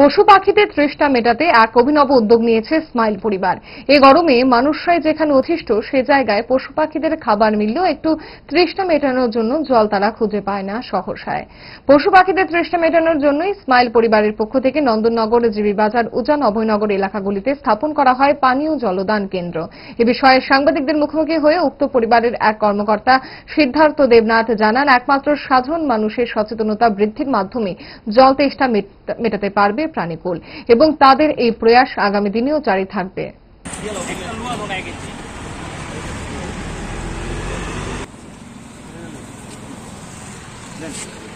পশু পাখিদের তৃষ্ণা মেটাতে এক অভিনব উদ্যোগ নিয়েছে স্মাইল পরিবার এ গরমে মানুষরাই যেখানে অধিষ্ঠ সে জায়গায় পশু পাখিদের খাবার মিললেও একটু তৃষ্ণা মেটানোর জন্য জল তারা খুঁজে পায় না সহসায় পশু পাখিদের তৃষ্ণা মেটানোর জন্যই স্মাইল পরিবারের পক্ষ থেকে নন্দননগর জীবীবাজার উজান অভয়নগর এলাকাগুলিতে স্থাপন করা হয় পানীয় জলদান কেন্দ্র এ বিষয়ে সাংবাদিকদের মুখোমুখি হয়ে উক্ত পরিবারের এক কর্মকর্তা সিদ্ধার্থ দেবনাথ জানান একমাত্র সাধারণ মানুষের সচেতনতা বৃদ্ধির মাধ্যমে জল তেষ্টা মেটাতে পারবে প্রাণীকুল এবং তাদের এই প্রয়াস আগামী দিনেও জারি থাকবে Thank you.